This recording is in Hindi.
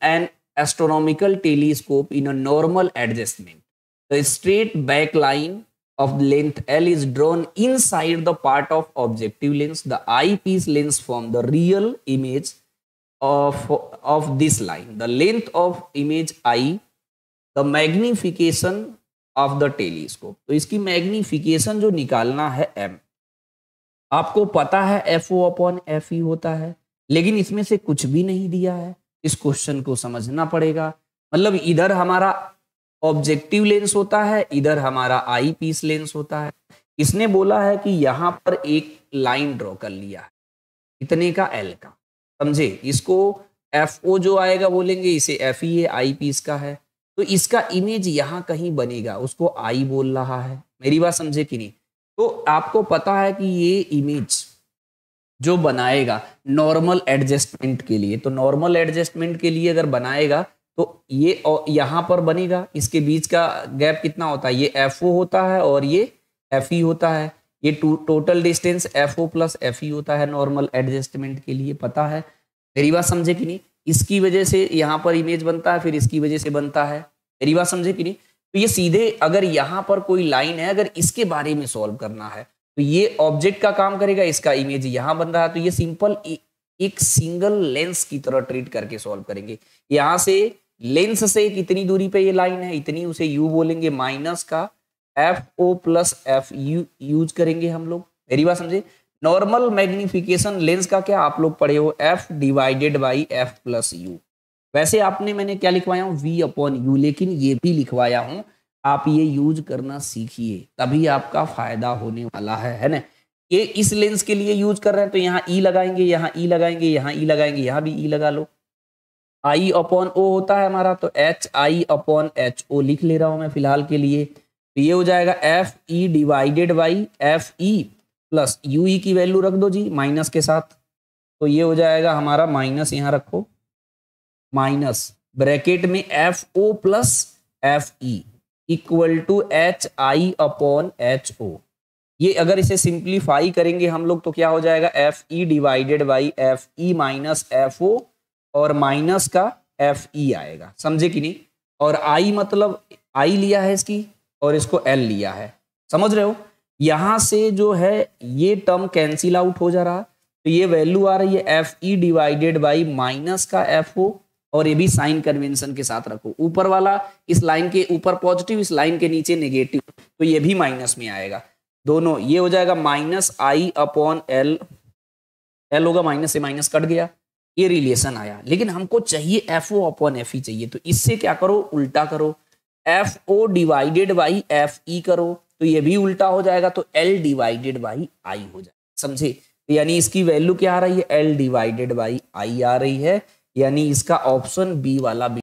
an astronomical telescope in a normal adjustment. The straight back line of length L is drawn inside the part of objective lens. The eyepiece lens form the real image of, of this line. The length of image I, the magnification of the telescope तो इसकी मैग्निफिकेशन जो निकालना है एम आपको पता है F O upon F E होता है लेकिन इसमें से कुछ भी नहीं दिया है इस क्वेश्चन को समझना पड़ेगा मतलब इधर हमारा ऑब्जेक्टिव लेंस होता है इधर हमारा आई पीस लेंस होता है इसने बोला है कि यहाँ पर एक लाइन ड्रॉ कर लिया है इतने का एल का समझे इसको एफ ओ जो आएगा बोलेंगे इसे एफ ई आई पीस का है तो इसका इमेज यहाँ कहीं बनेगा उसको आई बोल रहा है मेरी बात समझे कि नहीं तो आपको पता है कि ये इमेज जो बनाएगा नॉर्मल एडजस्टमेंट के लिए तो नॉर्मल एडजस्टमेंट के लिए अगर बनाएगा तो ये यहाँ पर बनेगा इसके बीच का गैप कितना होता है ये एफ होता है और ये एफ e होता है ये to total distance F O plus F E होता है नॉर्मल एडजस्टमेंट के लिए पता है मेरी बात समझे कि नहीं इसकी वजह से यहाँ पर इमेज बनता है फिर इसकी वजह से बनता है मेरी बात समझे कि नहीं तो ये सीधे अगर यहाँ पर कोई लाइन है अगर इसके बारे में सॉल्व करना है तो ये ऑब्जेक्ट का काम करेगा इसका इमेज यहां बन रहा है तो ये सिंपल एक सिंगल लेंस की तरह ट्रीट करके सॉल्व करेंगे यहां से लेंस से कितनी दूरी पे ये लाइन है इतनी उसे यू बोलेंगे माइनस का F O plus F U use करेंगे हम लोग मेरी बात समझे नॉर्मल मैग्निफिकेशन लेंस का क्या आप लोग पढ़े हो F divided by F plus U वैसे आपने मैंने क्या लिखवाया हूँ वी अपॉन यू लेकिन ये भी लिखवाया हूँ आप ये यूज करना सीखिए तभी आपका फायदा होने वाला है है ना ये इस लेंस के लिए यूज कर रहे हैं तो यहाँ ई e लगाएंगे यहाँ ई e लगाएंगे यहाँ ई e लगाएंगे यहाँ भी ई लगा लो आई अपॉन ओ होता है हमारा तो H I upon H O लिख ले रहा हूँ मैं फिलहाल के लिए तो ये हो जाएगा F E divided by F E plus U E की वैल्यू रख दो जी माइनस के साथ तो ये हो जाएगा हमारा माइनस यहाँ रखो माइनस ब्रैकेट में F O plus F E equal to H I upon H O ये अगर इसे सिंप्लीफाई करेंगे हम लोग तो क्या हो जाएगा F E divided by F E minus F O और माइनस का एफ ई e आएगा समझे कि नहीं और आई मतलब आई लिया है इसकी और इसको एल लिया है समझ रहे हो यहाँ से जो है ये टर्म कैंसिल आउट हो जा रहा तो ये वैल्यू आ रही है F E divided by minus का एफ ओ और ये भी साइन कन्वेंशन के साथ रखो ऊपर वाला इस लाइन के ऊपर पॉजिटिव इस लाइन के नीचे नेगेटिव तो ये भी माइनस में आएगा दोनों ये हो जाएगा minus I upon L L होगा माइनस से माइनस कट गया ये रिलेशन आया लेकिन हमको चाहिए F O upon F E चाहिए तो इससे क्या करो उल्टा करो F O divided by F E करो तो ये भी उल्टा हो जाएगा तो एल डिवाइडेड बाई आई हो जाएगा समझे तो यानी इसकी वैल्यू क्या आ रही है एल डिवाइडेड बाई आई आ रही है यानी इसका ऑप्शन बी वाला भी